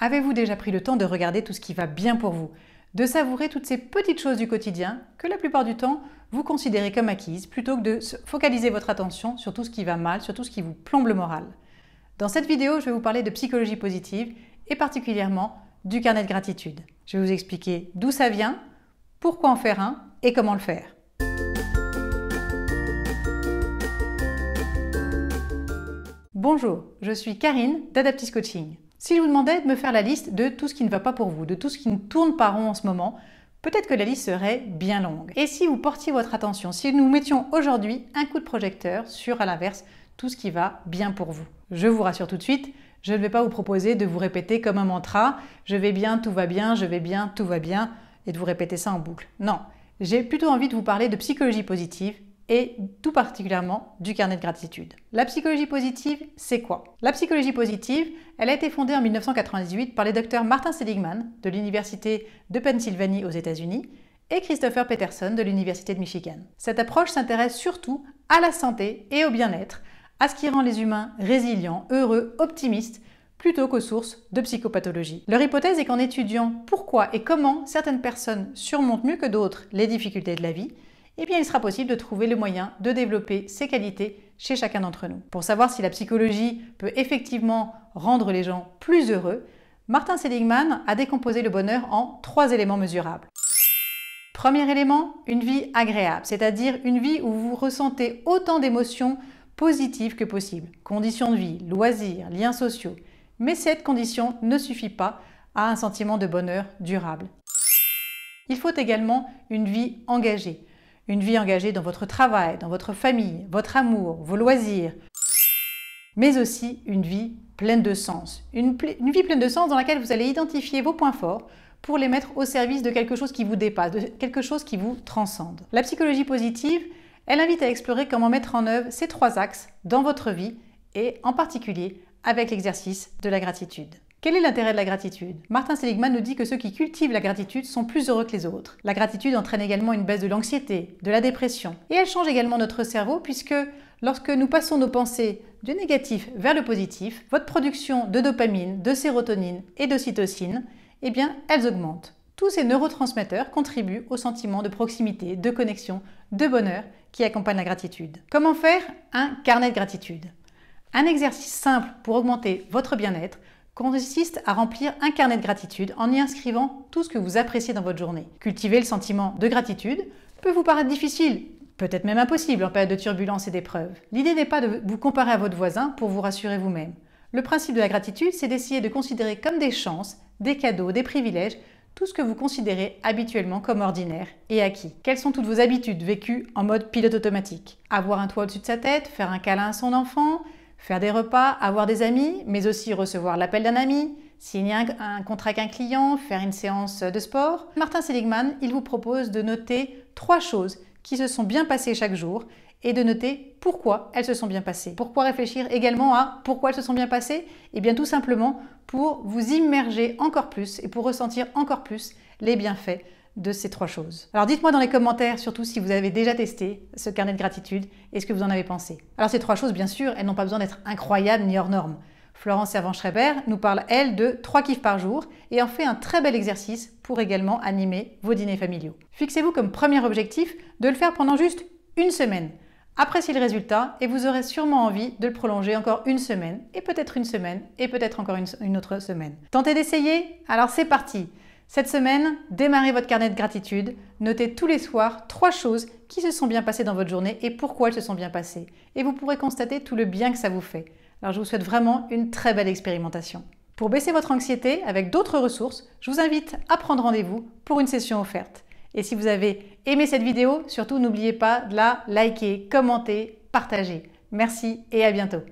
Avez-vous déjà pris le temps de regarder tout ce qui va bien pour vous De savourer toutes ces petites choses du quotidien que la plupart du temps vous considérez comme acquises plutôt que de focaliser votre attention sur tout ce qui va mal, sur tout ce qui vous plombe le moral Dans cette vidéo, je vais vous parler de psychologie positive et particulièrement du carnet de gratitude. Je vais vous expliquer d'où ça vient, pourquoi en faire un et comment le faire. Bonjour, je suis Karine d'Adaptis Coaching. Si je vous demandais de me faire la liste de tout ce qui ne va pas pour vous, de tout ce qui ne tourne pas rond en ce moment, peut-être que la liste serait bien longue. Et si vous portiez votre attention, si nous mettions aujourd'hui un coup de projecteur sur, à l'inverse, tout ce qui va bien pour vous. Je vous rassure tout de suite, je ne vais pas vous proposer de vous répéter comme un mantra ⁇ je vais bien, tout va bien, je vais bien, tout va bien ⁇ et de vous répéter ça en boucle. Non, j'ai plutôt envie de vous parler de psychologie positive et tout particulièrement du carnet de gratitude. La psychologie positive, c'est quoi La psychologie positive, elle a été fondée en 1998 par les docteurs Martin Seligman de l'Université de Pennsylvanie aux États-Unis et Christopher Peterson de l'Université de Michigan. Cette approche s'intéresse surtout à la santé et au bien-être, à ce qui rend les humains résilients, heureux, optimistes, plutôt qu'aux sources de psychopathologie. Leur hypothèse est qu'en étudiant pourquoi et comment certaines personnes surmontent mieux que d'autres les difficultés de la vie, eh bien il sera possible de trouver le moyen de développer ces qualités chez chacun d'entre nous. Pour savoir si la psychologie peut effectivement rendre les gens plus heureux, Martin Seligman a décomposé le bonheur en trois éléments mesurables. Premier élément, une vie agréable, c'est-à-dire une vie où vous ressentez autant d'émotions positives que possible. Conditions de vie, loisirs, liens sociaux. Mais cette condition ne suffit pas à un sentiment de bonheur durable. Il faut également une vie engagée, une vie engagée dans votre travail, dans votre famille, votre amour, vos loisirs, mais aussi une vie pleine de sens. Une, vie pleine de sens dans laquelle vous allez identifier vos points forts pour les mettre au service de quelque chose qui vous dépasse, de quelque chose qui vous transcende. La psychologie positive, elle invite à explorer comment mettre en œuvre ces trois axes dans votre vie et en particulier avec l'exercice de la gratitude. Quel est l'intérêt de la gratitude Martin Seligman nous dit que ceux qui cultivent la gratitude sont plus heureux que les autres. La gratitude entraîne également une baisse de l'anxiété, de la dépression. Et elle change également notre cerveau puisque lorsque nous passons nos pensées du négatif vers le positif, votre production de dopamine, de sérotonine et de cytocine, eh bien, elles augmentent. Tous ces neurotransmetteurs contribuent au sentiment de proximité, de connexion, de bonheur qui accompagne la gratitude. Comment faire un carnet de gratitude Un exercice simple pour augmenter votre bien-être consiste à remplir un carnet de gratitude en y inscrivant tout ce que vous appréciez dans votre journée. Cultiver le sentiment de gratitude peut vous paraître difficile, peut-être même impossible en période de turbulence et d'épreuves. L'idée n'est pas de vous comparer à votre voisin pour vous rassurer vous-même. Le principe de la gratitude, c'est d'essayer de considérer comme des chances, des cadeaux, des privilèges, tout ce que vous considérez habituellement comme ordinaire et acquis. Quelles sont toutes vos habitudes vécues en mode pilote automatique Avoir un toit au-dessus de sa tête, faire un câlin à son enfant, Faire des repas, avoir des amis, mais aussi recevoir l'appel d'un ami, signer un, contrat avec un client, faire une séance de sport. Martin Seligman, il vous propose de noter trois choses qui se sont bien passées chaque jour et de noter pourquoi elles se sont bien passées. Pourquoi réfléchir également à pourquoi elles se sont bien passées Eh bien tout simplement pour vous immerger encore plus et pour ressentir encore plus les bienfaits de ces trois choses. Alors dites-moi dans les commentaires surtout si vous avez déjà testé ce carnet de gratitude et ce que vous en avez pensé. Alors ces trois choses, bien sûr, elles n'ont pas besoin d'être incroyables ni hors normes. Florence Servan-Schreiber nous parle, elle, de trois kiffs par jour et en fait un très bel exercice pour également animer vos dîners familiaux. Fixez-vous comme premier objectif de le faire pendant juste une semaine. Appréciez le résultat et vous aurez sûrement envie de le prolonger encore une semaine, et peut-être une semaine, et peut-être encore une, une, autre semaine. Tentez d'essayer Alors c'est parti cette semaine, démarrez votre carnet de gratitude, notez tous les soirs trois choses qui se sont bien passées dans votre journée et pourquoi elles se sont bien passées. Et vous pourrez constater tout le bien que ça vous fait. Alors je vous souhaite vraiment une très belle expérimentation. Pour baisser votre anxiété avec d'autres ressources, je vous invite à prendre rendez-vous pour une session offerte. Et si vous avez aimé cette vidéo, surtout n'oubliez pas de la liker, commenter, partager. Merci et à bientôt.